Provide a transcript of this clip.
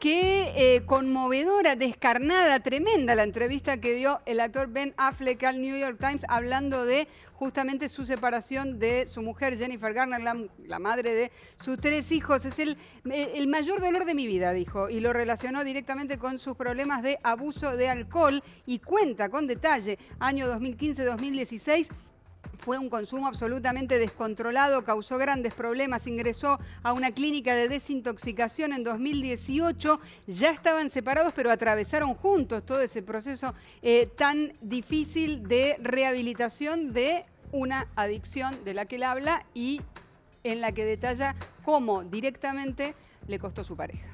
qué eh, conmovedora, descarnada, tremenda la entrevista que dio el actor Ben Affleck al New York Times hablando de justamente su separación de su mujer Jennifer Garner, la, madre de sus tres hijos. Es el, el mayor dolor de mi vida, dijo, y lo relacionó directamente con sus problemas de abuso de alcohol y cuenta con detalle, año 2015-2016, fue un consumo absolutamente descontrolado, causó grandes problemas, ingresó a una clínica de desintoxicación en 2018, ya estaban separados pero atravesaron juntos todo ese proceso eh, tan difícil de rehabilitación de una adicción de la que él habla y en la que detalla cómo directamente le costó su pareja.